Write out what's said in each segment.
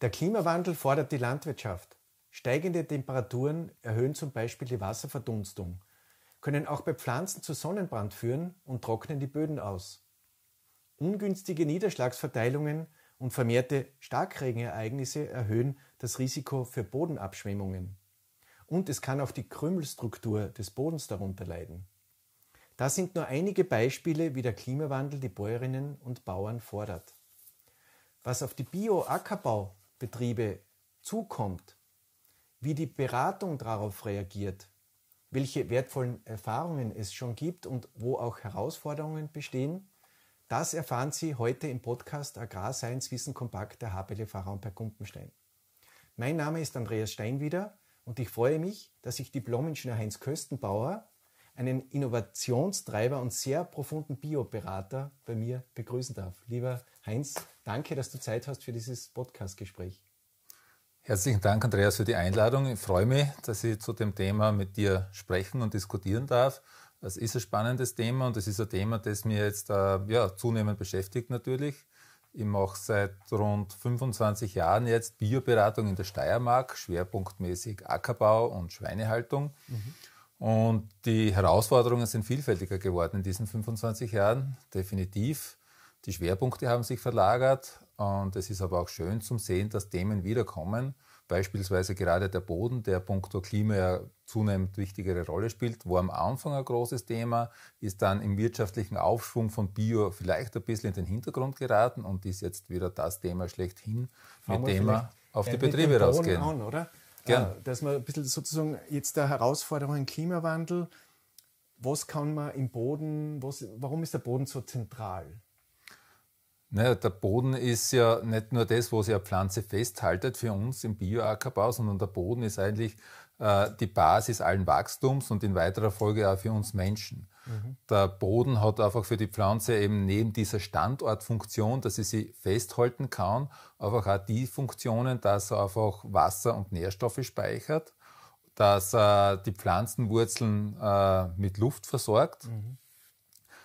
Der Klimawandel fordert die Landwirtschaft. Steigende Temperaturen erhöhen zum Beispiel die Wasserverdunstung, können auch bei Pflanzen zu Sonnenbrand führen und trocknen die Böden aus. Ungünstige Niederschlagsverteilungen und vermehrte Starkregenereignisse erhöhen das Risiko für Bodenabschwemmungen. Und es kann auch die Krümelstruktur des Bodens darunter leiden. Das sind nur einige Beispiele, wie der Klimawandel die Bäuerinnen und Bauern fordert. Was auf die Bio-Ackerbau- Betriebe zukommt, wie die Beratung darauf reagiert, welche wertvollen Erfahrungen es schon gibt und wo auch Herausforderungen bestehen, das erfahren Sie heute im Podcast Agrarseins Wissen Kompakt der HPL Pfarrer per Gumpenstein. Mein Name ist Andreas Steinwieder und ich freue mich, dass ich Diplom-Ingenieur Heinz Köstenbauer einen Innovationstreiber und sehr profunden Bioberater bei mir begrüßen darf. Lieber Heinz, danke, dass du Zeit hast für dieses Podcastgespräch. Herzlichen Dank, Andreas, für die Einladung. Ich freue mich, dass ich zu dem Thema mit dir sprechen und diskutieren darf. Das ist ein spannendes Thema und das ist ein Thema, das mir jetzt äh, ja, zunehmend beschäftigt natürlich. Ich mache seit rund 25 Jahren jetzt Bioberatung in der Steiermark, schwerpunktmäßig Ackerbau und Schweinehaltung. Mhm. Und die Herausforderungen sind vielfältiger geworden in diesen 25 Jahren, definitiv. Die Schwerpunkte haben sich verlagert und es ist aber auch schön zu Sehen, dass Themen wiederkommen. Beispielsweise gerade der Boden, der punkto Klima ja zunehmend wichtigere Rolle spielt, war am Anfang ein großes Thema, ist dann im wirtschaftlichen Aufschwung von Bio vielleicht ein bisschen in den Hintergrund geraten und ist jetzt wieder das Thema schlechthin, mit dem wir auf die äh, Betriebe rausgehen. An, oder? Ja. Dass man ein bisschen sozusagen jetzt der Herausforderung im Klimawandel, was kann man im Boden, was, warum ist der Boden so zentral? Naja, der Boden ist ja nicht nur das, was ja Pflanze festhaltet für uns im Bioackerbau, sondern der Boden ist eigentlich äh, die Basis allen Wachstums und in weiterer Folge auch für uns Menschen. Mhm. Der Boden hat einfach für die Pflanze eben neben dieser Standortfunktion, dass sie sie festhalten kann, einfach auch die Funktionen, dass er einfach Wasser und Nährstoffe speichert, dass er die Pflanzenwurzeln äh, mit Luft versorgt, mhm.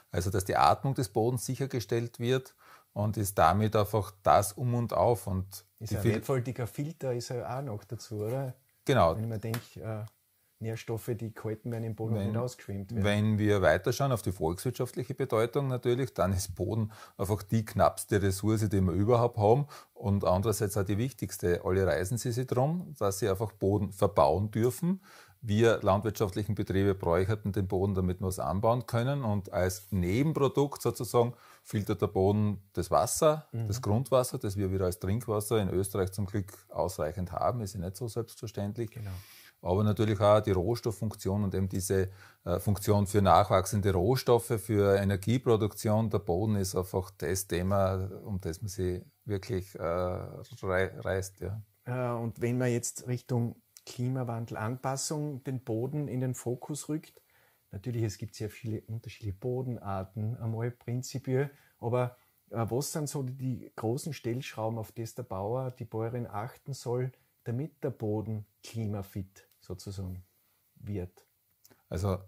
also dass die Atmung des Bodens sichergestellt wird und ist damit einfach das um und auf. Und ist ein wertvoltiger Filter ist ja auch noch dazu, oder? Genau. Wenn man denkt, äh, Nährstoffe, die gehalten werden im Boden wenn, und werden. Wenn wir weiterschauen auf die volkswirtschaftliche Bedeutung natürlich, dann ist Boden einfach die knappste Ressource, die wir überhaupt haben und andererseits auch die wichtigste. Alle reisen sie sich darum, dass sie einfach Boden verbauen dürfen. Wir landwirtschaftlichen Betriebe bräuchten den Boden, damit wir es anbauen können und als Nebenprodukt sozusagen filtert der Boden das Wasser, mhm. das Grundwasser, das wir wieder als Trinkwasser in Österreich zum Glück ausreichend haben, ist ja nicht so selbstverständlich. Genau. Aber natürlich auch die Rohstofffunktion und eben diese äh, Funktion für nachwachsende Rohstoffe, für Energieproduktion. Der Boden ist einfach das Thema, um das man sich wirklich äh, reißt. Ja. Äh, und wenn man jetzt Richtung Klimawandel, Anpassung den Boden in den Fokus rückt, Natürlich, es gibt sehr viele unterschiedliche Bodenarten, einmal prinzipiell, aber äh, was sind so die großen Stellschrauben, auf das der Bauer, die Bäuerin achten soll, damit der Boden klimafit sozusagen wird? Also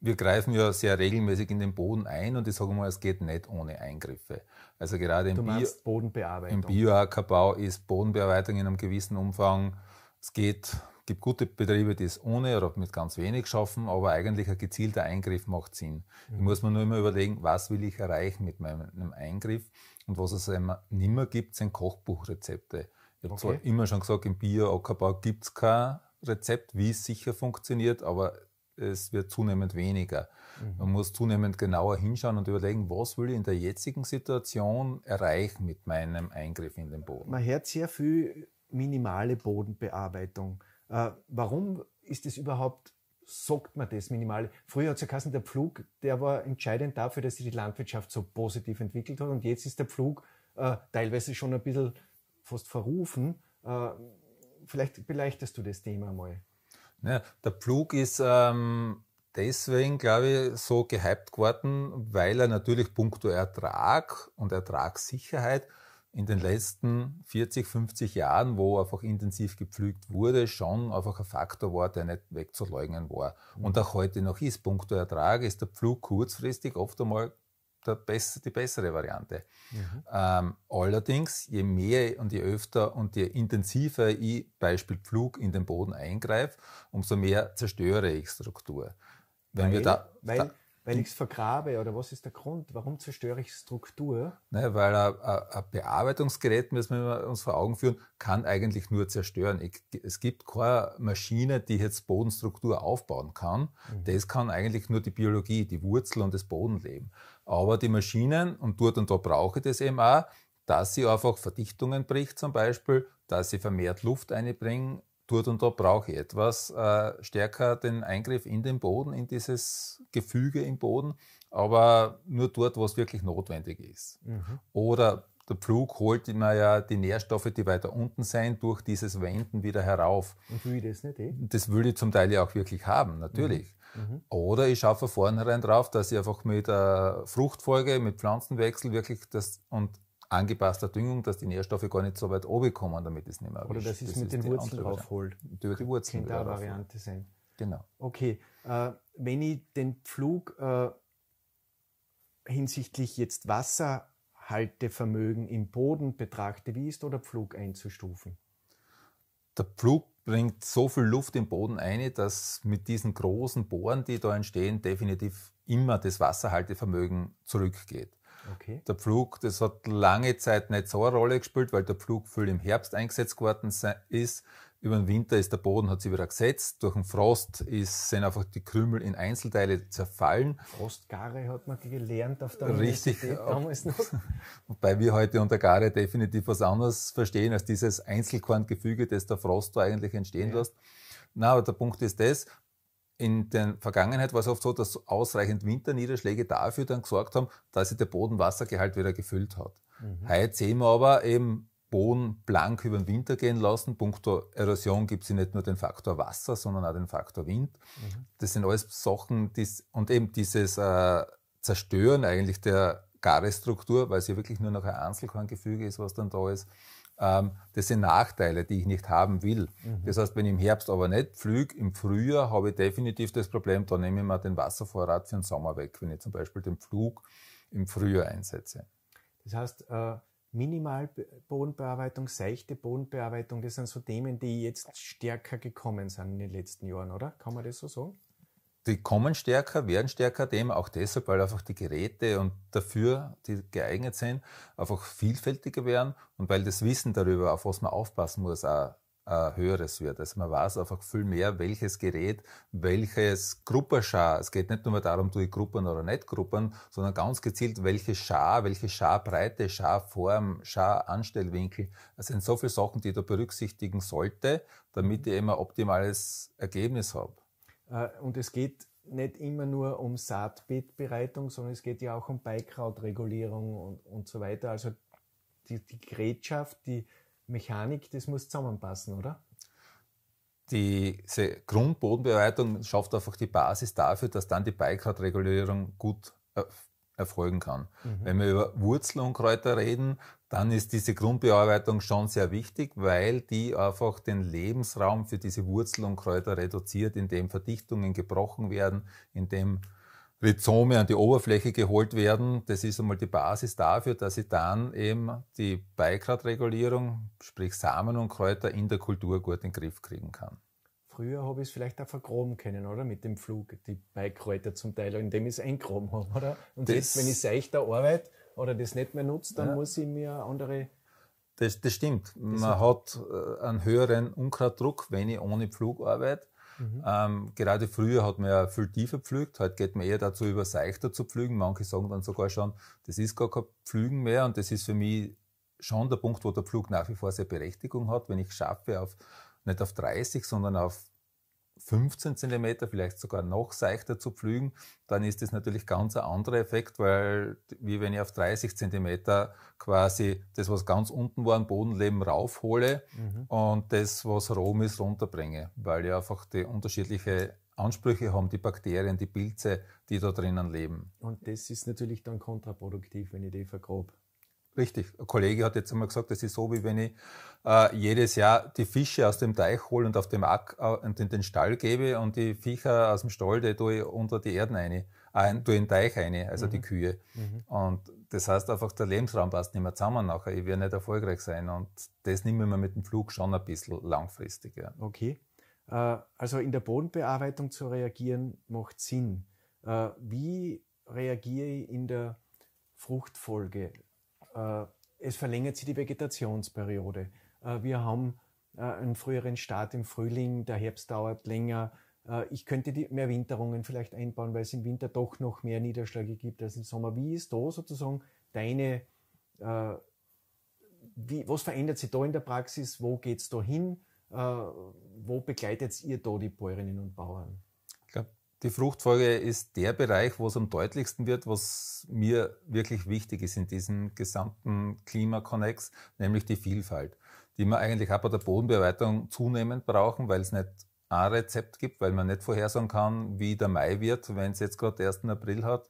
wir greifen ja sehr regelmäßig in den Boden ein und ich sage mal, es geht nicht ohne Eingriffe. Also gerade im, Bio im Bioackerbau ist Bodenbearbeitung in einem gewissen Umfang. Es geht gibt gute Betriebe, die es ohne oder mit ganz wenig schaffen, aber eigentlich ein gezielter Eingriff macht Sinn. Da mhm. muss man nur immer überlegen, was will ich erreichen mit meinem Eingriff und was es einem nimmer gibt, sind Kochbuchrezepte. Ich habe okay. zwar immer schon gesagt, im Bio-Ackerbau gibt es kein Rezept, wie es sicher funktioniert, aber es wird zunehmend weniger. Mhm. Man muss zunehmend genauer hinschauen und überlegen, was will ich in der jetzigen Situation erreichen mit meinem Eingriff in den Boden. Man hört sehr viel minimale Bodenbearbeitung. Äh, warum ist das überhaupt, sagt man das minimal? Früher hat es ja geheißen, der Pflug, der war entscheidend dafür, dass sich die Landwirtschaft so positiv entwickelt hat. Und jetzt ist der Pflug äh, teilweise schon ein bisschen fast verrufen. Äh, vielleicht beleuchtest du das Thema mal. Ja, der Pflug ist ähm, deswegen, glaube ich, so gehypt geworden, weil er natürlich punkto Ertrag und Ertragssicherheit in den letzten 40, 50 Jahren, wo einfach intensiv gepflügt wurde, schon einfach ein Faktor war, der nicht wegzuleugnen war. Mhm. Und auch heute noch ist. Punkto Ertrag ist der Pflug kurzfristig oft einmal Bess die bessere Variante. Mhm. Ähm, allerdings, je mehr und je öfter und je intensiver ich Beispiel Pflug in den Boden eingreife, umso mehr zerstöre ich Struktur. Wenn weil, wir da, weil, da weil ich es vergrabe oder was ist der Grund? Warum zerstöre ich Struktur? Naja, ne, weil ein Bearbeitungsgerät, müssen wir uns vor Augen führen, kann eigentlich nur zerstören. Ich, es gibt keine Maschine, die jetzt Bodenstruktur aufbauen kann. Mhm. Das kann eigentlich nur die Biologie, die Wurzel und das Bodenleben. Aber die Maschinen, und dort und da brauche ich das eben auch, dass sie einfach Verdichtungen bricht zum Beispiel, dass sie vermehrt Luft einbringen dort und da brauche ich etwas, äh, stärker den Eingriff in den Boden, in dieses Gefüge im Boden, aber nur dort, wo es wirklich notwendig ist. Mhm. Oder der Pflug holt immer ja die Nährstoffe, die weiter unten sind, durch dieses Wenden wieder herauf. Und will ich das nicht? Eh? Das will ich zum Teil ja auch wirklich haben, natürlich. Mhm. mhm. Oder ich schaue von vornherein drauf, dass ich einfach mit äh, Fruchtfolge, mit Pflanzenwechsel wirklich das und angepasster Düngung, dass die Nährstoffe gar nicht so weit oben kommen, damit es nicht mehr erwischt. Oder dass es mit den Wurzeln raufholt. Über die Wurzeln. Könnte eine Variante sein. Genau. Okay, äh, wenn ich den Pflug äh, hinsichtlich jetzt Wasserhaltevermögen im Boden betrachte, wie ist da der Pflug einzustufen? Der Pflug bringt so viel Luft im Boden ein, dass mit diesen großen Bohren, die da entstehen, definitiv immer das Wasserhaltevermögen zurückgeht. Okay. Der Pflug, das hat lange Zeit nicht so eine Rolle gespielt, weil der Pflug viel im Herbst eingesetzt worden ist. Über den Winter ist der Boden hat sich wieder gesetzt. Durch den Frost ist, sind einfach die Krümel in Einzelteile zerfallen. Frostgare hat man gelernt auf der Richtig, damals noch. Wobei wir heute unter Gare definitiv was anderes verstehen als dieses Einzelkorngefüge, das der Frost da eigentlich entstehen ja. lässt. Na, aber der Punkt ist das, in der Vergangenheit war es oft so, dass ausreichend Winterniederschläge dafür dann gesorgt haben, dass sich der Bodenwassergehalt wieder gefüllt hat. Mhm. Heute sehen wir aber eben Boden blank über den Winter gehen lassen. Punkto Erosion gibt es nicht nur den Faktor Wasser, sondern auch den Faktor Wind. Mhm. Das sind alles Sachen, die's, und eben dieses äh, Zerstören eigentlich der Garestruktur, weil es ja wirklich nur noch ein Einzelkorngefüge ist, was dann da ist, ähm, das sind Nachteile, die ich nicht haben will. Mhm. Das heißt, wenn ich im Herbst aber nicht pflüge, im Frühjahr habe ich definitiv das Problem, da nehme ich mir den Wasservorrat für den Sommer weg, wenn ich zum Beispiel den Pflug im Frühjahr einsetze. Das heißt, äh, Minimalbodenbearbeitung, seichte Bodenbearbeitung, das sind so Themen, die jetzt stärker gekommen sind in den letzten Jahren, oder? Kann man das so sagen? die kommen stärker, werden stärker dem, auch deshalb, weil einfach die Geräte und dafür, die geeignet sind, einfach vielfältiger werden und weil das Wissen darüber, auf was man aufpassen muss, auch höheres wird. Also man weiß einfach viel mehr, welches Gerät, welches Gruppenschar. Es geht nicht nur darum, tue ich Gruppen oder nicht Gruppen, sondern ganz gezielt, welche Schar, welche Scharbreite, Scharform, Scharanstellwinkel. Es sind so viele Sachen, die ich da berücksichtigen sollte, damit ich immer optimales Ergebnis habe. Äh, und es geht nicht immer nur um Saatbeetbereitung, sondern es geht ja auch um Beikrautregulierung und, und so weiter. Also die, die Gerätschaft, die Mechanik, das muss zusammenpassen, oder? Diese Grundbodenbereitung schafft einfach die Basis dafür, dass dann die Beikrautregulierung gut erfolgen kann. Mhm. Wenn wir über Wurzelungkräuter reden, dann ist diese Grundbearbeitung schon sehr wichtig, weil die einfach den Lebensraum für diese Wurzel und Kräuter reduziert, indem Verdichtungen gebrochen werden, indem Rhizome an die Oberfläche geholt werden. Das ist einmal die Basis dafür, dass ich dann eben die Beigradregulierung, sprich Samen und Kräuter in der Kultur gut in den Griff kriegen kann. Früher habe ich es vielleicht auch vergraben können, oder? Mit dem Flug, die Beikräuter zum Teil, indem ich es eingraben habe, oder? Und das jetzt, wenn ich seichter arbeite, oder das nicht mehr nutze, dann ja. muss ich mir andere. Das, das stimmt. Das Man hat äh, einen höheren Unkrautdruck, wenn ich ohne Pflug arbeite. Mhm. Ähm, gerade früher hat man ja viel tiefer gepflügt, heute geht man eher dazu über, seichter zu pflügen. Manche sagen dann sogar schon, das ist gar kein Pflügen mehr und das ist für mich schon der Punkt, wo der Pflug nach wie vor seine Berechtigung hat, wenn ich schaffe, auf, nicht auf 30, sondern auf 15 cm, vielleicht sogar noch seichter zu pflügen, dann ist das natürlich ganz ein anderer Effekt, weil wie wenn ich auf 30 cm quasi das, was ganz unten war, im Bodenleben raufhole mhm. und das, was rom ist, runterbringe, weil ich einfach die unterschiedliche Ansprüche haben, die Bakterien, die Pilze, die da drinnen leben. Und das ist natürlich dann kontraproduktiv, wenn ich die vergrob. Richtig. Ein Kollege hat jetzt einmal gesagt, das ist so, wie wenn ich äh, jedes Jahr die Fische aus dem Teich hole und auf dem Ack äh, und in den Stall gebe und die Viecher aus dem Stall, die tue ich unter die Erden eine, äh, tue in den Teich rein, also mhm. die Kühe. Mhm. Und das heißt einfach, der Lebensraum passt nicht mehr zusammen nachher. Ich werde nicht erfolgreich sein. Und das nehmen wir mit dem Flug schon ein bisschen langfristig. Ja. Okay. Äh, also in der Bodenbearbeitung zu reagieren, macht Sinn. Äh, wie reagiere ich in der Fruchtfolge? Äh, es verlängert sich die Vegetationsperiode. Äh, wir haben äh, einen früheren Start im Frühling, der Herbst dauert länger. Ich könnte die, mehr Winterungen vielleicht einbauen, weil es im Winter doch noch mehr Niederschläge gibt als im Sommer. Wie ist da sozusagen deine, äh, wie, was verändert sich da in der Praxis? Wo geht es da hin? Äh, wo begleitet ihr da die Bäuerinnen und Bauern? Die Fruchtfolge ist der Bereich, wo es am deutlichsten wird, was mir wirklich wichtig ist in diesem gesamten Klimakonnex, nämlich die Vielfalt, die wir eigentlich auch bei der Bodenbearbeitung zunehmend brauchen, weil es nicht ein Rezept gibt, weil man nicht vorhersagen kann, wie der Mai wird, wenn es jetzt gerade 1. April hat.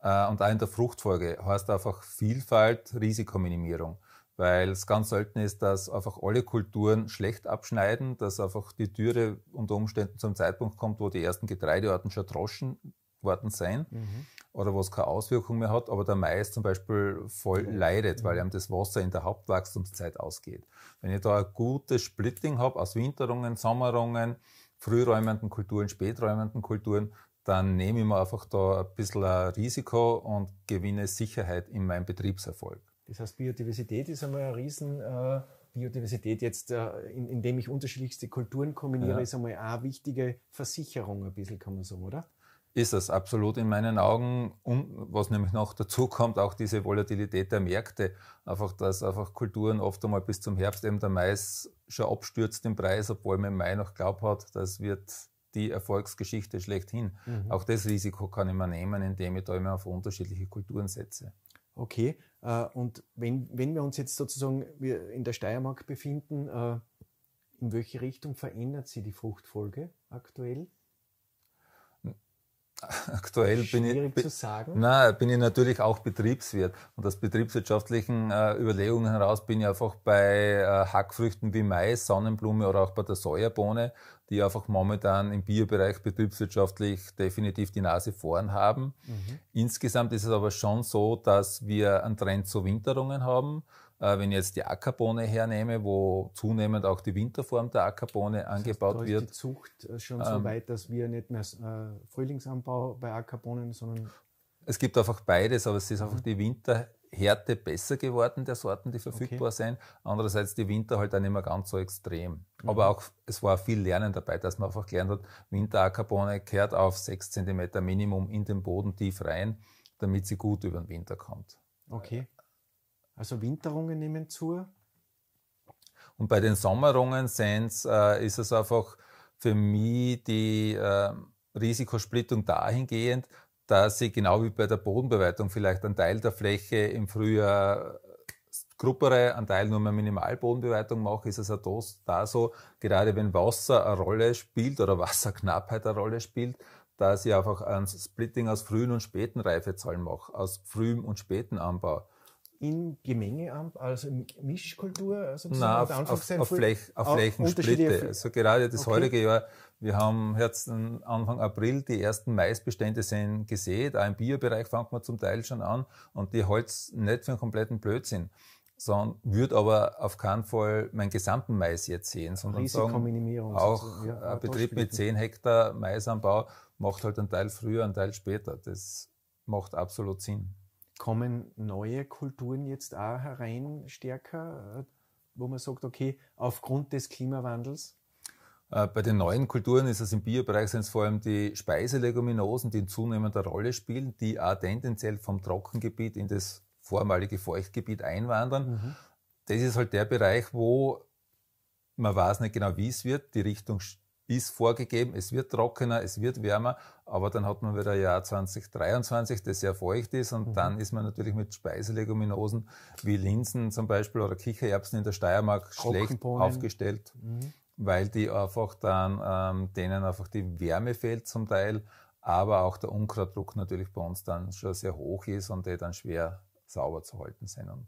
Äh, und auch in der Fruchtfolge heißt einfach Vielfalt, Risikominimierung weil es ganz selten ist, dass einfach alle Kulturen schlecht abschneiden, dass einfach die Türe unter Umständen zum Zeitpunkt kommt, wo die ersten Getreidearten schon droschen worden sein mhm. oder wo es keine Auswirkung mehr hat, aber der Mais zum Beispiel voll mhm. leidet, weil ihm das Wasser in der Hauptwachstumszeit ausgeht. Wenn ich da ein gutes Splitting habe aus Winterungen, Sommerungen, frühräumenden Kulturen, späträumenden Kulturen, dann nehme ich mir einfach da ein bisschen ein Risiko und gewinne Sicherheit in meinem Betriebserfolg. Das heißt, Biodiversität ist einmal ein Riesen. Äh, Biodiversität jetzt, äh, indem ich unterschiedlichste Kulturen kombiniere, ja. ist einmal eine wichtige Versicherung, ein bisschen kann man sagen, oder? Ist das absolut in meinen Augen. Und was nämlich noch dazu kommt, auch diese Volatilität der Märkte. Einfach, dass einfach Kulturen oft einmal bis zum Herbst eben der Mais schon abstürzt im Preis, obwohl man im Mai noch glaubt hat, das wird die Erfolgsgeschichte schlechthin. Mhm. Auch das Risiko kann ich mir nehmen, indem ich da immer auf unterschiedliche Kulturen setze. Okay, äh, und wenn, wenn wir uns jetzt sozusagen in der Steiermark befinden, äh, in welche Richtung verändert sich die Fruchtfolge aktuell? Aktuell bin ich, bin, na, bin ich natürlich auch Betriebswirt. Und aus betriebswirtschaftlichen äh, Überlegungen heraus bin ich einfach bei äh, Hackfrüchten wie Mais, Sonnenblume oder auch bei der Sojabohne die einfach momentan im Bierbereich betriebswirtschaftlich definitiv die Nase vorn haben. Mhm. Insgesamt ist es aber schon so, dass wir einen Trend zu Winterungen haben. Äh, wenn ich jetzt die Ackerbohne hernehme, wo zunehmend auch die Winterform der Ackerbohne angebaut das heißt, da wird. Ist die Zucht äh, schon so ähm, weit, dass wir nicht mehr äh, Frühlingsanbau bei Ackerbohnen, sondern es gibt einfach beides, aber es ist einfach mhm. die Winter, Härte besser geworden der Sorten, die verfügbar okay. sind. Andererseits die Winter halt auch nicht mehr ganz so extrem. Mhm. Aber auch, es war viel Lernen dabei, dass man einfach gelernt hat, Winterackerbonne kehrt auf 6 cm Minimum in den Boden tief rein, damit sie gut über den Winter kommt. Okay. Also Winterungen nehmen zu. Und bei den Sommerungen sind's, äh, ist es einfach für mich die äh, Risikosplittung dahingehend, dass sie genau wie bei der Bodenbeweitung vielleicht einen Teil der Fläche im Frühjahr gruppere, einen Teil nur mehr Minimalbodenbeweitung mache, ist es auch da so, gerade wenn Wasser eine Rolle spielt oder Wasserknappheit eine Rolle spielt, dass ich einfach ein Splitting aus frühen und späten Reifezahlen mache, aus frühem und späten Anbau in Gemengeamt, also Mischkultur sozusagen? Nein, auf, auf, auf, Fläch, auf Flächensplitte. Also gerade das okay. heutige Jahr, wir haben jetzt Anfang April die ersten Maisbestände sind gesät, auch im Biobereich fängt man zum Teil schon an und die holz nicht für einen kompletten Blödsinn sondern würde aber auf keinen Fall meinen gesamten Mais jetzt sehen, sondern Risikominimierung auch ja, ein Betrieb mit 10 Hektar Maisanbau macht halt einen Teil früher, einen Teil später. Das macht absolut Sinn. Kommen neue Kulturen jetzt auch herein stärker, äh, wo man sagt, okay, aufgrund des Klimawandels? Äh, bei den neuen Kulturen ist es im Biobereich sind es vor allem die Speiseleguminosen, die in zunehmender Rolle spielen, die auch tendenziell vom Trockengebiet in das vormalige Feuchtgebiet einwandern. Mhm. Das ist halt der Bereich, wo man weiß nicht genau, wie es wird. Die Richtung ist vorgegeben, es wird trockener, es wird wärmer, aber dann hat man wieder Jahr 2023, das sehr feucht ist und mhm. dann ist man natürlich mit Speiseleguminosen wie Linsen zum Beispiel oder Kichererbsen in der Steiermark schlecht aufgestellt, mhm. weil die einfach dann, ähm, denen einfach die Wärme fehlt zum Teil, aber auch der Unkrautdruck natürlich bei uns dann schon sehr hoch ist und die dann schwer sauber zu halten sind und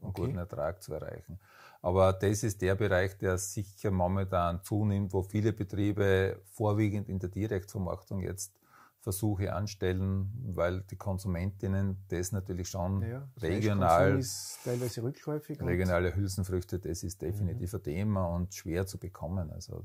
einen okay. guten Ertrag zu erreichen. Aber das ist der Bereich, der sicher momentan zunimmt, wo viele Betriebe vorwiegend in der Direktvermarktung jetzt Versuche anstellen, weil die Konsumentinnen das natürlich schon ja, regional. Ist teilweise rückläufig. Regionale Hülsenfrüchte, das ist mhm. definitiv mhm. ein Thema und schwer zu bekommen. Also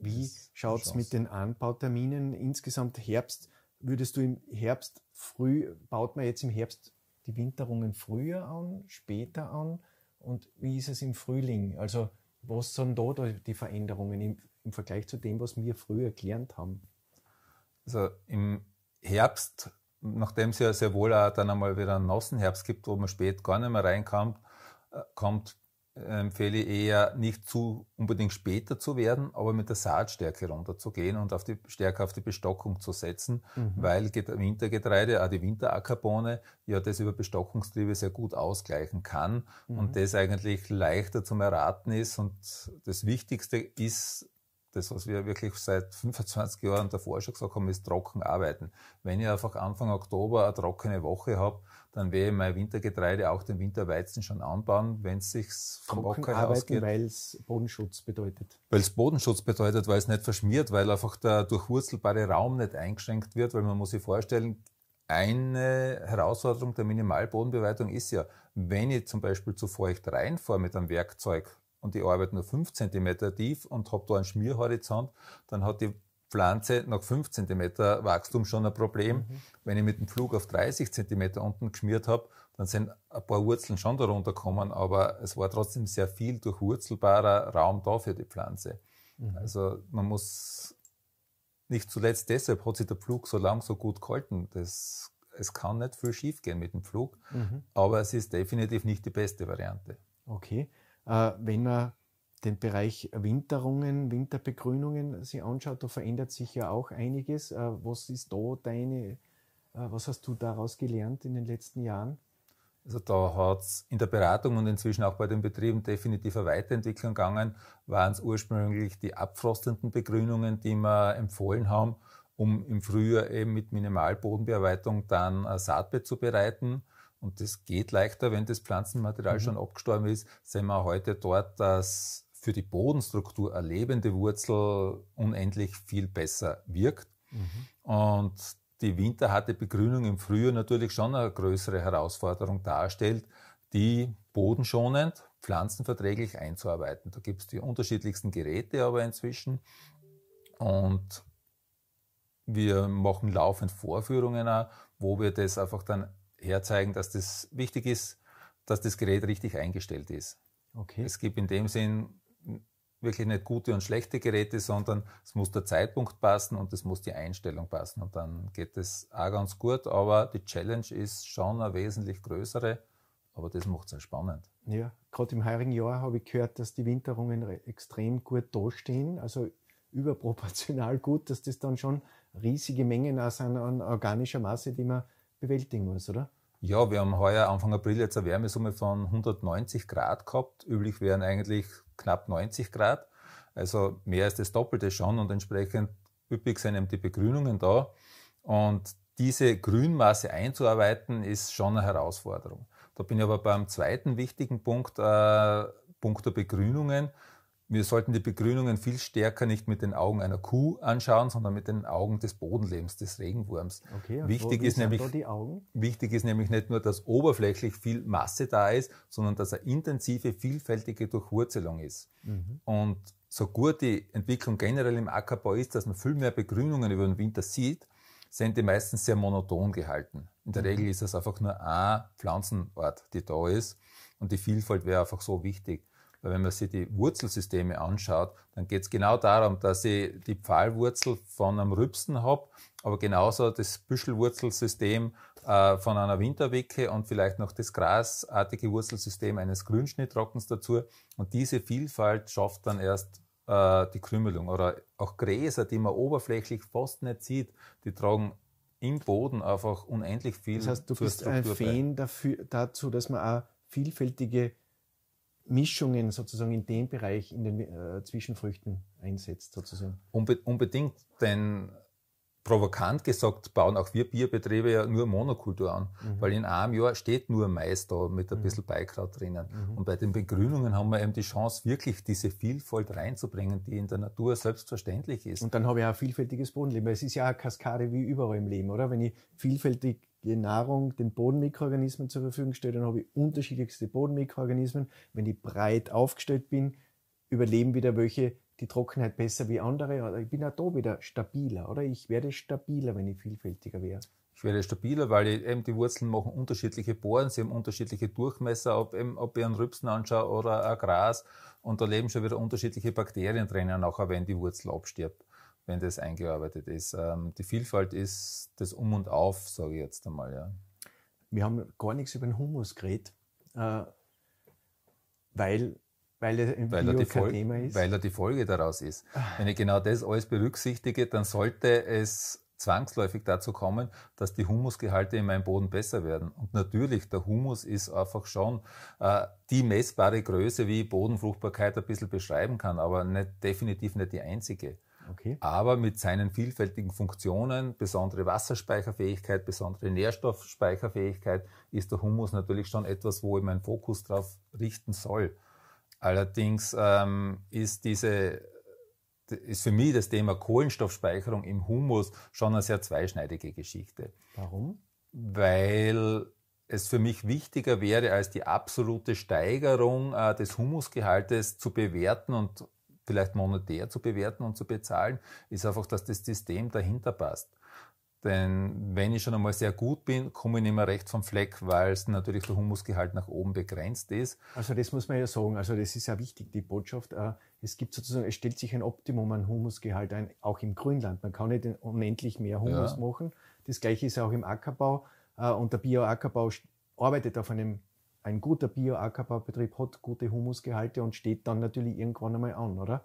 Wie schaut es mit den Anbauterminen insgesamt Herbst? Würdest du im Herbst früh, baut man jetzt im Herbst die Winterungen früher an, später an? und wie ist es im Frühling? Also was sind da die Veränderungen im, im Vergleich zu dem, was wir früher gelernt haben? Also im Herbst, nachdem es ja sehr wohl auch dann einmal wieder einen nassen Herbst gibt, wo man spät gar nicht mehr reinkommt, äh, kommt, empfehle ich eher nicht zu unbedingt später zu werden, aber mit der Saatstärke runterzugehen und auf die, stärker auf die Bestockung zu setzen, mhm. weil Wintergetreide, auch die Winterackerbohne, ja das über Bestockungstriebe sehr gut ausgleichen kann mhm. und das eigentlich leichter zum Erraten ist. Und das Wichtigste ist das, was wir wirklich seit 25 Jahren davor schon gesagt haben, ist trocken arbeiten. Wenn ich einfach Anfang Oktober eine trockene Woche habe, dann werde ich mein Wintergetreide, auch den Winterweizen schon anbauen, wenn es sich vom trocken Ocker ausgeht. weil es Bodenschutz bedeutet. Weil es Bodenschutz bedeutet, weil es nicht verschmiert, weil einfach der durchwurzelbare Raum nicht eingeschränkt wird, weil man muss sich vorstellen, eine Herausforderung der Minimalbodenbeweitung ist ja, wenn ich zum Beispiel zu feucht reinfahre mit einem Werkzeug, und ich arbeite nur 5 cm tief und habe da einen Schmierhorizont, dann hat die Pflanze nach 5 cm Wachstum schon ein Problem. Mhm. Wenn ich mit dem Flug auf 30 cm unten geschmiert habe, dann sind ein paar Wurzeln schon darunter gekommen, aber es war trotzdem sehr viel durchwurzelbarer Raum da für die Pflanze. Mhm. Also man muss nicht zuletzt deshalb hat sich der Flug so lang so gut gehalten. Das, es kann nicht viel schief gehen mit dem Flug, mhm. aber es ist definitiv nicht die beste Variante. Okay. Äh, wenn er den Bereich Winterungen, Winterbegrünungen sich anschaut, da verändert sich ja auch einiges. Äh, was ist da deine, äh, was hast du daraus gelernt in den letzten Jahren? Also da hat es in der Beratung und inzwischen auch bei den Betrieben definitiv eine Weiterentwicklung gegangen. Waren es ursprünglich die abfrostenden Begrünungen, die wir empfohlen haben, um im Frühjahr eben mit Minimalbodenbearbeitung dann Saatbett zu bereiten. Und das geht leichter, wenn das Pflanzenmaterial mhm. schon abgestorben ist. Sehen wir heute dort, dass für die Bodenstruktur eine lebende Wurzel unendlich viel besser wirkt. Mhm. Und die winterharte Begrünung im Frühjahr natürlich schon eine größere Herausforderung darstellt, die bodenschonend, pflanzenverträglich einzuarbeiten. Da gibt es die unterschiedlichsten Geräte aber inzwischen. Und wir machen laufend Vorführungen, auch, wo wir das einfach dann herzeigen, dass das wichtig ist, dass das Gerät richtig eingestellt ist. Okay. Es gibt in dem Sinn wirklich nicht gute und schlechte Geräte, sondern es muss der Zeitpunkt passen und es muss die Einstellung passen. Und dann geht es auch ganz gut, aber die Challenge ist schon eine wesentlich größere, aber das macht es ja spannend. Ja, gerade im heurigen Jahr habe ich gehört, dass die Winterungen extrem gut dastehen, also überproportional gut, dass das dann schon riesige Mengen sind an organischer Masse, die man bewältigen muss, oder? Ja, wir haben heuer Anfang April jetzt eine Wärmesumme von 190 Grad gehabt. Üblich wären eigentlich knapp 90 Grad. Also mehr als das Doppelte schon und entsprechend üppig sind eben die Begrünungen da. Und diese Grünmasse einzuarbeiten, ist schon eine Herausforderung. Da bin ich aber beim zweiten wichtigen Punkt, äh, Punkt der Begrünungen wir sollten die Begrünungen viel stärker nicht mit den Augen einer Kuh anschauen, sondern mit den Augen des Bodenlebens, des Regenwurms. Okay, wichtig, ist nämlich, wichtig ist nämlich nicht nur, dass oberflächlich viel Masse da ist, sondern dass eine intensive, vielfältige Durchwurzelung ist. Mhm. Und so gut die Entwicklung generell im Ackerbau ist, dass man viel mehr Begrünungen über den Winter sieht, sind die meistens sehr monoton gehalten. In der mhm. Regel ist es einfach nur ein Pflanzenort, die da ist. Und die Vielfalt wäre einfach so wichtig. Weil wenn man sich die Wurzelsysteme anschaut, dann geht es genau darum, dass ich die Pfahlwurzel von einem Rübsen habe, aber genauso das Büschelwurzelsystem äh, von einer Winterwicke und vielleicht noch das grasartige Wurzelsystem eines Grünschnittrockens dazu. Und diese Vielfalt schafft dann erst äh, die Krümelung. Oder auch Gräser, die man oberflächlich fast nicht sieht, die tragen im Boden einfach unendlich viel. Das heißt, du bist ein Fan dafür, dazu, dass man auch vielfältige Mischungen sozusagen in dem Bereich in den äh, Zwischenfrüchten einsetzt sozusagen. Unbe unbedingt, denn provokant gesagt, bauen auch wir Bierbetriebe ja nur Monokultur an, mhm. weil in einem Jahr steht nur Mais da mit ein mhm. bisschen Beikraut drinnen. Mhm. Und bei den Begrünungen haben wir eben die Chance, wirklich diese Vielfalt reinzubringen, die in der Natur selbstverständlich ist. Und dann habe ich auch ein vielfältiges Bodenleben. Es ist ja eine Kaskade wie überall im Leben, oder? Wenn ich vielfältig die Nahrung den Bodenmikroorganismen zur Verfügung stelle, dann habe ich unterschiedlichste Bodenmikroorganismen. Wenn ich breit aufgestellt bin, überleben wieder welche, die Trockenheit besser wie andere. Oder ich bin auch da wieder stabiler, oder? Ich werde stabiler, wenn ich vielfältiger wäre. Ich werde stabiler, weil eben die Wurzeln machen unterschiedliche Bohren, sie haben unterschiedliche Durchmesser, ob, eben, ob ich einen Rübsen anschaue oder ein Gras. Und da leben schon wieder unterschiedliche Bakterien drinnen, nachher, wenn die Wurzel abstirbt, wenn das eingearbeitet ist. Ähm, die Vielfalt ist das Um und Auf, sage ich jetzt einmal. Ja. Wir haben gar nichts über den Humus geredet, äh, weil weil er im weil er die Folge, Thema ist? Weil er die Folge daraus ist. Ah. Wenn ich genau das alles berücksichtige, dann sollte es zwangsläufig dazu kommen, dass die Humusgehalte in meinem Boden besser werden. Und natürlich, der Humus ist einfach schon äh, die messbare Größe, wie ich Bodenfruchtbarkeit ein bisschen beschreiben kann, aber nicht, definitiv nicht die einzige. Okay. Aber mit seinen vielfältigen Funktionen, besondere Wasserspeicherfähigkeit, besondere Nährstoffspeicherfähigkeit, ist der Humus natürlich schon etwas, wo ich meinen Fokus drauf richten soll. Allerdings ähm, ist diese ist für mich das Thema Kohlenstoffspeicherung im Humus schon eine sehr zweischneidige Geschichte. Warum? Weil es für mich wichtiger wäre, als die absolute Steigerung äh, des Humusgehaltes zu bewerten und vielleicht monetär zu bewerten und zu bezahlen, ist einfach, dass das System dahinter passt. Denn wenn ich schon einmal sehr gut bin, komme ich nicht mehr recht vom Fleck, weil es natürlich der Humusgehalt nach oben begrenzt ist. Also das muss man ja sagen. Also das ist ja wichtig, die Botschaft. Äh, es gibt sozusagen, es stellt sich ein Optimum an Humusgehalt ein, auch im Grünland. Man kann nicht unendlich mehr Humus ja. machen. Das gleiche ist auch im Ackerbau. Äh, und der Bio-Ackerbau arbeitet auf einem, ein guter Bio-Ackerbaubetrieb hat gute Humusgehalte und steht dann natürlich irgendwann einmal an, oder?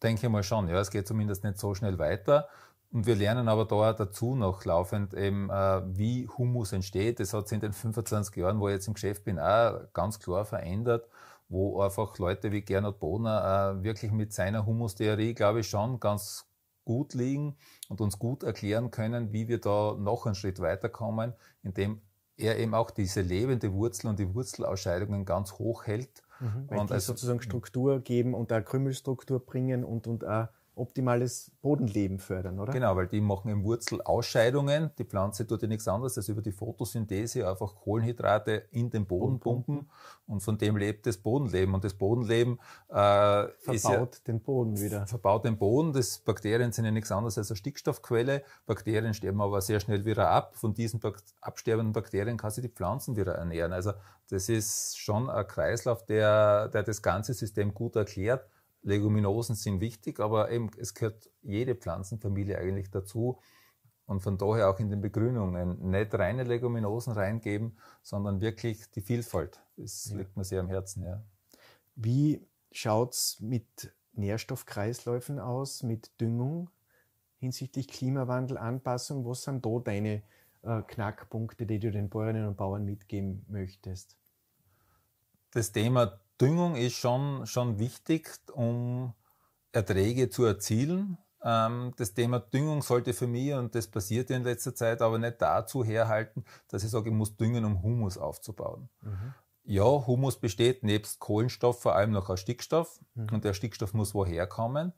denke ich mal schon. Ja, es geht zumindest nicht so schnell weiter. Und wir lernen aber da dazu noch laufend eben, äh, wie Humus entsteht. Das hat sich in den 25 Jahren, wo ich jetzt im Geschäft bin, auch ganz klar verändert, wo einfach Leute wie Gernot Bohner äh, wirklich mit seiner Humustheorie, glaube ich, schon ganz gut liegen und uns gut erklären können, wie wir da noch einen Schritt weiterkommen, indem er eben auch diese lebende Wurzel und die Wurzelausscheidungen ganz hoch hält. Mhm, und also sozusagen Struktur geben und auch Krümmelstruktur bringen und, und auch optimales Bodenleben fördern, oder? Genau, weil die machen im Wurzel Ausscheidungen. Die Pflanze tut ja nichts anderes, als über die Photosynthese einfach Kohlenhydrate in den Boden pumpen. Und von dem lebt das Bodenleben. Und das Bodenleben äh, verbaut ja, den Boden wieder. Verbaut den Boden. Das Bakterien sind ja nichts anderes als eine Stickstoffquelle. Bakterien sterben aber sehr schnell wieder ab. Von diesen Bak absterbenden Bakterien kann sich die Pflanzen wieder ernähren. Also das ist schon ein Kreislauf, der, der das ganze System gut erklärt Leguminosen sind wichtig, aber eben es gehört jede Pflanzenfamilie eigentlich dazu. Und von daher auch in den Begrünungen nicht reine Leguminosen reingeben, sondern wirklich die Vielfalt. Das ja. liegt mir sehr am Herzen. Ja. Wie es mit Nährstoffkreisläufen aus, mit Düngung hinsichtlich Klimawandel, Anpassung? Was sind da deine äh, Knackpunkte, die du den Bäuerinnen und Bauern mitgeben möchtest? Das Thema Düngung ist schon, schon wichtig, um Erträge zu erzielen. Ähm, das Thema Düngung sollte für mich, und das passiert in letzter Zeit, aber nicht dazu herhalten, dass ich sage, ich muss düngen, um Humus aufzubauen. Mhm. Ja, Humus besteht nebst Kohlenstoff vor allem noch aus Stickstoff. Mhm. Und der Stickstoff muss woher kommen.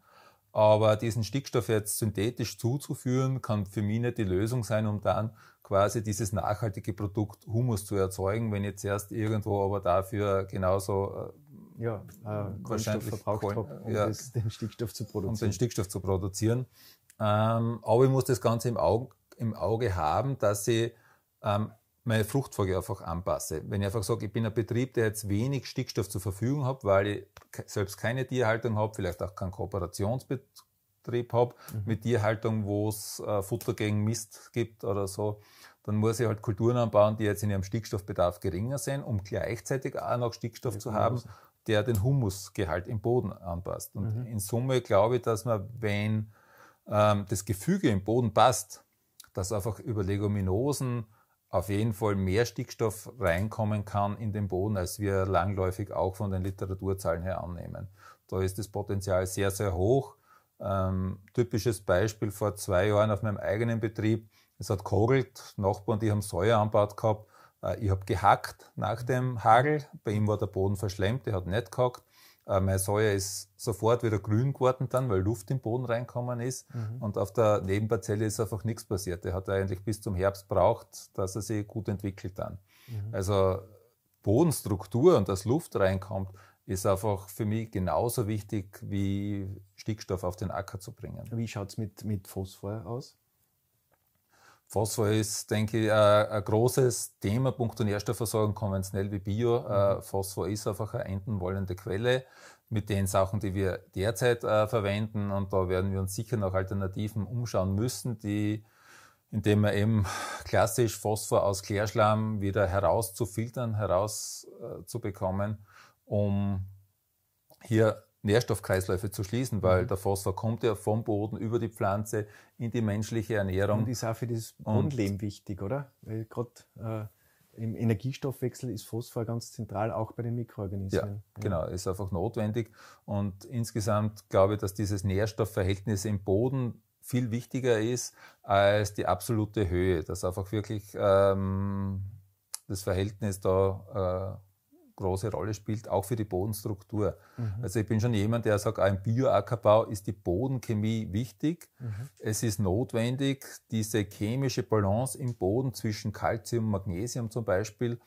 Aber diesen Stickstoff jetzt synthetisch zuzuführen, kann für mich nicht die Lösung sein, um dann quasi dieses nachhaltige Produkt Humus zu erzeugen, wenn jetzt erst irgendwo aber dafür genauso äh, ja, äh, wahrscheinlich verbraucht Kohlen, hab, um ja, das, den Stickstoff zu produzieren. Um den Stickstoff zu produzieren. Ähm, aber ich muss das Ganze im Auge, im Auge haben, dass ich ähm, meine Fruchtfolge einfach anpasse. Wenn ich einfach sage, ich bin ein Betrieb, der jetzt wenig Stickstoff zur Verfügung hat, weil ich selbst keine Tierhaltung habe, vielleicht auch keinen Kooperationsbetrieb habe mhm. mit Tierhaltung, wo es äh, Futter gegen Mist gibt oder so, dann muss ich halt Kulturen anbauen, die jetzt in ihrem Stickstoffbedarf geringer sind, um gleichzeitig auch noch Stickstoff ja, zu genau haben, Humus. der den Humusgehalt im Boden anpasst. Und mhm. in Summe glaube ich, dass man, wenn ähm, das Gefüge im Boden passt, dass einfach über Leguminosen auf jeden Fall mehr Stickstoff reinkommen kann in den Boden, als wir langläufig auch von den Literaturzahlen her annehmen. Da ist das Potenzial sehr, sehr hoch. Ähm, typisches Beispiel vor zwei Jahren auf meinem eigenen Betrieb es hat kogelt, Nachbarn, die haben Säuer am gehabt. Äh, ich habe gehackt nach dem Hagel. Mhm. Bei ihm war der Boden verschlemmt, der hat nicht gehackt. Äh, mein Säuer ist sofort wieder grün geworden dann, weil Luft in den Boden reinkommen ist. Mhm. Und auf der Nebenparzelle ist einfach nichts passiert. Der hat eigentlich bis zum Herbst braucht, dass er sich gut entwickelt dann. Mhm. Also Bodenstruktur und dass Luft reinkommt, ist einfach für mich genauso wichtig wie Stickstoff auf den Acker zu bringen. Wie schaut es mit, mit Phosphor aus? Phosphor ist, denke ich, ein großes Thema. Punkt- und Nährstoffversorgung konventionell wie Bio. Mhm. Äh, Phosphor ist einfach eine enden wollende Quelle mit den Sachen, die wir derzeit äh, verwenden. Und da werden wir uns sicher nach Alternativen umschauen müssen, die, indem wir eben klassisch Phosphor aus Klärschlamm wieder herauszufiltern, herauszubekommen, äh, um hier Nährstoffkreisläufe zu schließen, weil mhm. der Phosphor kommt ja vom Boden über die Pflanze in die menschliche Ernährung. Und ist auch für das Bodenleben Und wichtig, oder? Weil gerade äh, im Energiestoffwechsel ist Phosphor ganz zentral, auch bei den Mikroorganismen. Ja, ja, genau, ist einfach notwendig. Und insgesamt glaube ich, dass dieses Nährstoffverhältnis im Boden viel wichtiger ist als die absolute Höhe, dass einfach wirklich ähm, das Verhältnis da äh, große Rolle spielt, auch für die Bodenstruktur. Mhm. Also ich bin schon jemand, der sagt, im Bioackerbau ist die Bodenchemie wichtig. Mhm. Es ist notwendig, diese chemische Balance im Boden zwischen Calcium, Magnesium zum Beispiel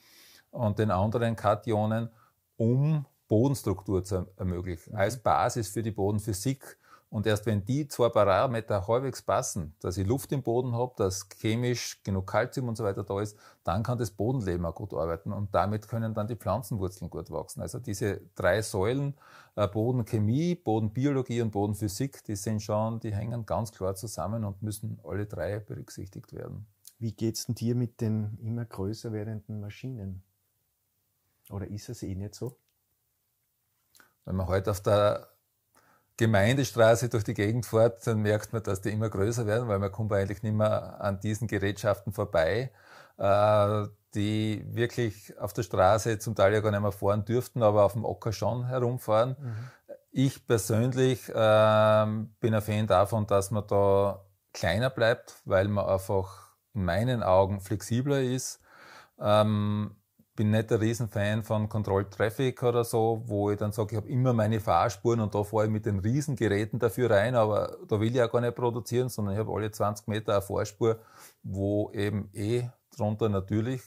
und den anderen Kationen, um Bodenstruktur zu ermöglichen, mhm. als Basis für die Bodenphysik und erst wenn die zwei Parameter halbwegs passen, dass ich Luft im Boden habe, dass chemisch genug Kalzium und so weiter da ist, dann kann das Bodenleben auch gut arbeiten und damit können dann die Pflanzenwurzeln gut wachsen. Also diese drei Säulen, äh, Bodenchemie, Bodenbiologie und Bodenphysik, die sind schon, die hängen ganz klar zusammen und müssen alle drei berücksichtigt werden. Wie geht's denn dir mit den immer größer werdenden Maschinen? Oder ist es eh nicht so? Wenn man heute halt auf der Gemeindestraße durch die Gegend fährt, dann merkt man, dass die immer größer werden, weil man kommt eigentlich nicht mehr an diesen Gerätschaften vorbei, äh, die wirklich auf der Straße zum Teil ja gar nicht mehr fahren dürften, aber auf dem Ocker schon herumfahren. Mhm. Ich persönlich ähm, bin ein Fan davon, dass man da kleiner bleibt, weil man einfach in meinen Augen flexibler ist. Ähm, bin nicht ein Riesenfan von Control Traffic oder so, wo ich dann sage, ich habe immer meine Fahrspuren und da fahre ich mit den Riesengeräten dafür rein, aber da will ich auch gar nicht produzieren, sondern ich habe alle 20 Meter eine Fahrspur, wo eben eh drunter natürlich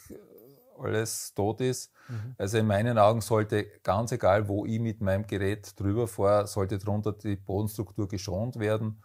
alles tot ist. Mhm. Also in meinen Augen sollte, ganz egal wo ich mit meinem Gerät drüber fahre, sollte drunter die Bodenstruktur geschont werden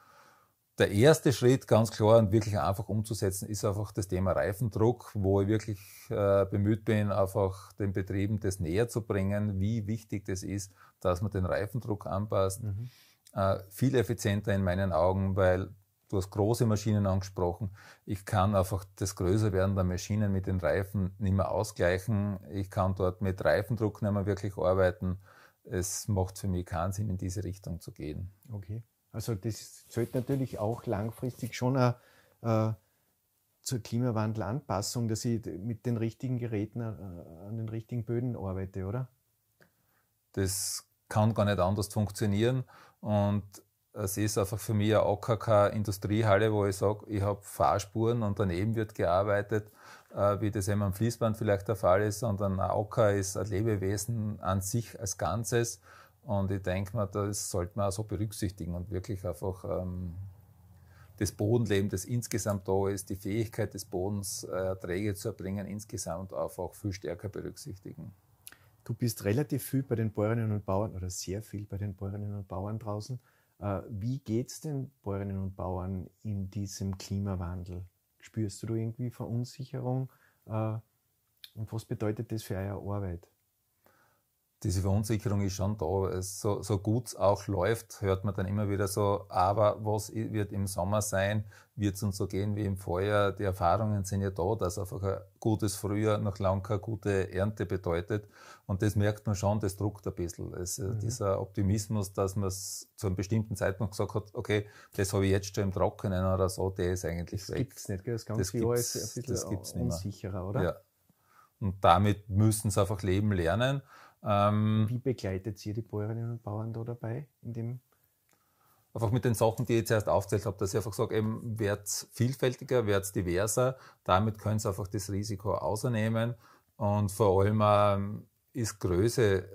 der erste Schritt, ganz klar und wirklich einfach umzusetzen, ist einfach das Thema Reifendruck, wo ich wirklich äh, bemüht bin, einfach den Betrieben das näher zu bringen, wie wichtig das ist, dass man den Reifendruck anpasst. Mhm. Äh, viel effizienter in meinen Augen, weil du hast große Maschinen angesprochen. Ich kann einfach das Größerwerden der Maschinen mit den Reifen nicht mehr ausgleichen. Ich kann dort mit Reifendruck nicht mehr wirklich arbeiten. Es macht für mich keinen Sinn, in diese Richtung zu gehen. Okay. Also das zählt natürlich auch langfristig schon eine, äh, äh, zur Klimawandelanpassung, dass ich mit den richtigen Geräten äh, an den richtigen Böden arbeite, oder? Das kann gar nicht anders funktionieren und es ist einfach für mich eine AKK-Industriehalle, wo ich sage, ich habe Fahrspuren und daneben wird gearbeitet, wie das eben am Fließband vielleicht der Fall ist, sondern ein AKK ist ein Lebewesen an sich als Ganzes und ich denke mir, das sollte man auch so berücksichtigen und wirklich einfach ähm, das Bodenleben, das insgesamt da ist, die Fähigkeit des Bodens, äh, Erträge zu erbringen, insgesamt einfach viel stärker berücksichtigen. Du bist relativ viel bei den Bäuerinnen und Bauern oder sehr viel bei den Bäuerinnen und Bauern draußen. Äh, wie geht es den Bäuerinnen und Bauern in diesem Klimawandel? Spürst du irgendwie Verunsicherung? Äh, und was bedeutet das für eure Arbeit? diese Verunsicherung ist schon da. So, so gut es auch läuft, hört man dann immer wieder so, aber was wird im Sommer sein? Wird es uns so gehen wie im Feuer? Die Erfahrungen sind ja da, dass einfach ein gutes Frühjahr noch lange keine gute Ernte bedeutet. Und das merkt man schon, das druckt ein bisschen. Es, mhm. Dieser Optimismus, dass man es zu einem bestimmten Zeitpunkt gesagt hat, okay, das habe ich jetzt schon im Trockenen oder so, der ist eigentlich das weg. Gibt's nicht, gell? Das ganze das Jahr ist ein bisschen das gibt's unsicherer, oder? Ja. Und damit müssen sie einfach leben lernen. Ähm, Wie begleitet ihr die Bäuerinnen und Bauern da dabei? In dem einfach mit den Sachen, die ich jetzt erst aufzählt habe, dass ich einfach sage, wird es vielfältiger, wird es diverser, damit können sie einfach das Risiko ausnehmen. und vor allem ähm, ist Größe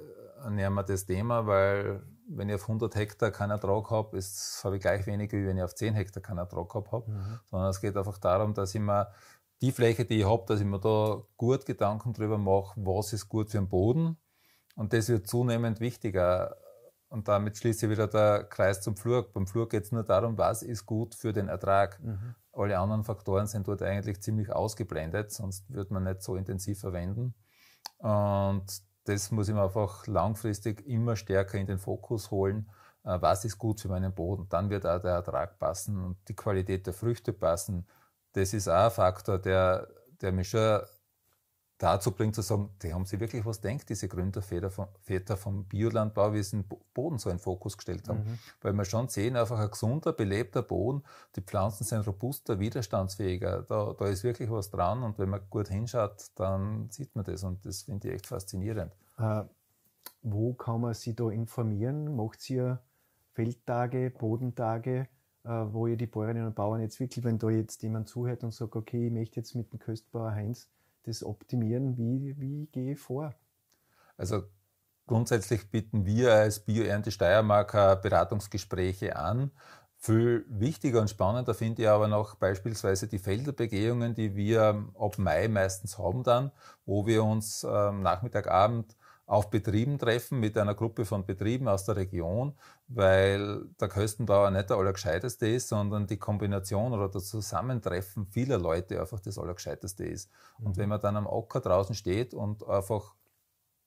äh, näher das Thema, weil wenn ich auf 100 Hektar keinen Ertrag habe, habe ich gleich weniger, wie wenn ich auf 10 Hektar keinen Ertrag habe. Mhm. Sondern es geht einfach darum, dass ich mir die Fläche, die ich habe, dass ich mir da gut Gedanken drüber mache, was ist gut für den Boden, und das wird zunehmend wichtiger. Und damit schließe ich wieder der Kreis zum Flug. Beim Flug geht es nur darum, was ist gut für den Ertrag. Mhm. Alle anderen Faktoren sind dort eigentlich ziemlich ausgeblendet, sonst würde man nicht so intensiv verwenden. Und das muss ich mir einfach langfristig immer stärker in den Fokus holen. Äh, was ist gut für meinen Boden? Dann wird auch der Ertrag passen und die Qualität der Früchte passen. Das ist auch ein Faktor, der, der mich schon dazu bringt zu sagen, die haben sich wirklich was denkt, diese Gründerväter vom, Väter vom Biolandbau, wie sie den Boden so in den Fokus gestellt haben. Mhm. Weil wir schon sehen, einfach ein gesunder, belebter Boden, die Pflanzen sind robuster, widerstandsfähiger, da, da ist wirklich was dran und wenn man gut hinschaut, dann sieht man das und das finde ich echt faszinierend. Äh, wo kann man Sie da informieren? Macht ihr Feldtage, Bodentage? Äh, wo ihr die Bäuerinnen und Bauern jetzt wirklich, wenn da jetzt jemand zuhört und sagt, okay, ich möchte jetzt mit dem Köstbauer Heinz das optimieren, wie, wie gehe ich vor? Also grundsätzlich bieten wir als Bioernte Steiermark Beratungsgespräche an. Viel wichtiger und spannender finde ich aber noch beispielsweise die Felderbegehungen, die wir ab Mai meistens haben dann, wo wir uns äh, Nachmittagabend auf Betrieben treffen mit einer Gruppe von Betrieben aus der Region, weil der Köstenbauer nicht der Allergescheiteste ist, sondern die Kombination oder das Zusammentreffen vieler Leute einfach das Allergescheiteste ist. Mhm. Und wenn man dann am Acker draußen steht und einfach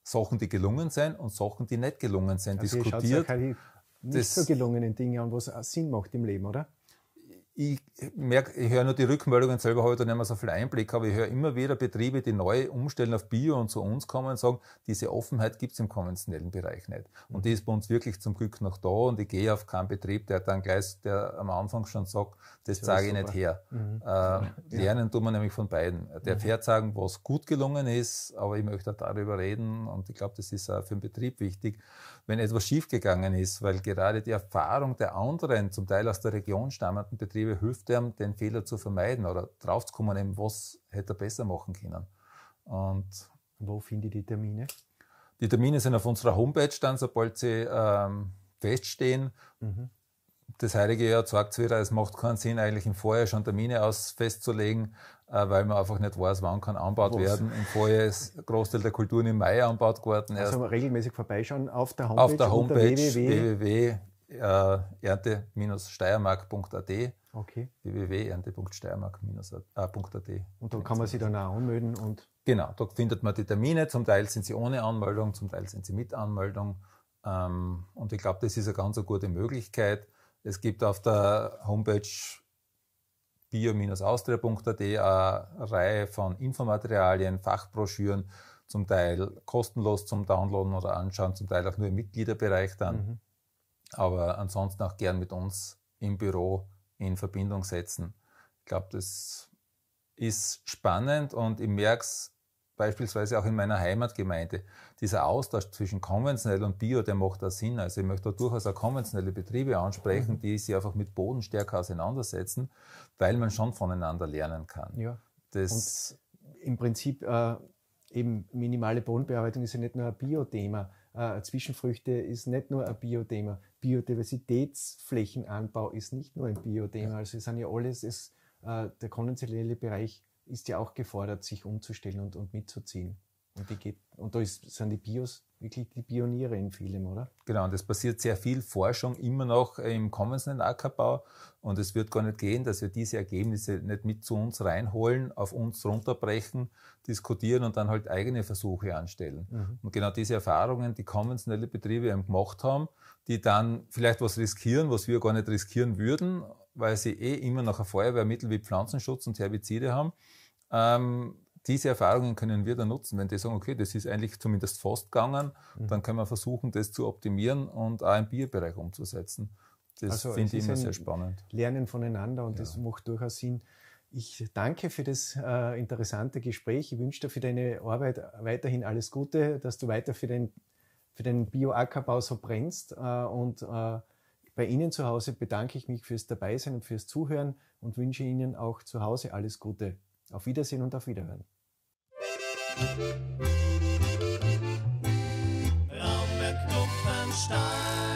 Sachen, die gelungen sind und Sachen, die nicht gelungen sind, also diskutiert. Ja keine, nicht das, so gelungenen Dinge an, was Sinn macht im Leben, oder? ich merke, ich höre nur die Rückmeldungen selber habe ich da nicht mehr so viel Einblick, aber ich höre immer wieder Betriebe, die neu umstellen auf Bio und zu uns kommen und sagen, diese Offenheit gibt es im konventionellen Bereich nicht. Und die mhm. ist bei uns wirklich zum Glück noch da und ich gehe auf keinen Betrieb, der dann gleich, der am Anfang schon sagt, das, das zeige ich nicht her. Mhm. Äh, lernen tun wir nämlich von beiden. Der mhm. fährt sagen, was gut gelungen ist, aber ich möchte darüber reden und ich glaube, das ist auch für den Betrieb wichtig wenn etwas schiefgegangen ist, weil gerade die Erfahrung der anderen, zum Teil aus der Region stammenden Betriebe, hilft einem, den Fehler zu vermeiden oder draufzukommen, was hätte er besser machen können. Und wo finde ich die Termine? Die Termine sind auf unserer Homepage dann, sobald sie ähm, feststehen. Mhm das heilige Jahr zeigt es wieder, es macht keinen Sinn, eigentlich im Vorjahr schon Termine aus festzulegen, äh, weil man einfach nicht weiß, wann kann anbaut Was? werden. Im Vorjahr ist ein Großteil der Kulturen im Mai anbaut geworden. Also regelmäßig vorbeischauen auf der Homepage. Auf der Homepage www.ernte-steiermark.at äh, okay. www.ernte.steiermark-at äh, Und da kann man sich dann auch anmelden und... Genau, da findet man die Termine. Zum Teil sind sie ohne Anmeldung, zum Teil sind sie mit Anmeldung. Ähm, und ich glaube, das ist eine ganz gute Möglichkeit, es gibt auf der Homepage bio austriade eine Reihe von Infomaterialien, Fachbroschüren, zum Teil kostenlos zum Downloaden oder Anschauen, zum Teil auch nur im Mitgliederbereich dann. Mhm. Aber ansonsten auch gern mit uns im Büro in Verbindung setzen. Ich glaube, das ist spannend und ich merke es beispielsweise auch in meiner Heimatgemeinde. Dieser Austausch zwischen konventionell und bio, der macht da Sinn. Also ich möchte da durchaus auch konventionelle Betriebe ansprechen, mhm. die sich einfach mit Boden stärker auseinandersetzen, weil man schon voneinander lernen kann. Ja. Das und im Prinzip äh, eben minimale Bodenbearbeitung ist ja nicht nur ein Bio-Thema. Äh, Zwischenfrüchte ist nicht nur ein Bio-Thema. Biodiversitätsflächenanbau ist nicht nur ein Bio-Thema. Also es sind ja alles, es, äh, der konventionelle Bereich ist ja auch gefordert, sich umzustellen und, und mitzuziehen. Und, die geht, und da ist, sind die Bios wirklich die Pioniere in vielem, oder? Genau, und es passiert sehr viel Forschung immer noch äh, im konventionellen Ackerbau. Und es wird gar nicht gehen, dass wir diese Ergebnisse nicht mit zu uns reinholen, auf uns runterbrechen, diskutieren und dann halt eigene Versuche anstellen. Mhm. Und genau diese Erfahrungen, die konventionelle Betriebe eben gemacht haben, die dann vielleicht was riskieren, was wir gar nicht riskieren würden, weil sie eh immer noch ein Feuerwehrmittel wie Pflanzenschutz und Herbizide haben ähm, diese Erfahrungen können wir dann nutzen, wenn die sagen, okay, das ist eigentlich zumindest fast gegangen, mhm. dann können wir versuchen, das zu optimieren und auch im Bierbereich umzusetzen. Das also finde ich immer sehr spannend. Lernen voneinander und ja. das macht durchaus Sinn. Ich danke für das äh, interessante Gespräch. Ich wünsche dir für deine Arbeit weiterhin alles Gute, dass du weiter für den, für den Bio-Ackerbau so brennst. Äh, und äh, bei Ihnen zu Hause bedanke ich mich fürs Dabeisein und fürs Zuhören und wünsche Ihnen auch zu Hause alles Gute. Auf Wiedersehen und auf Wiederhören. Raumberg Kupfenstein.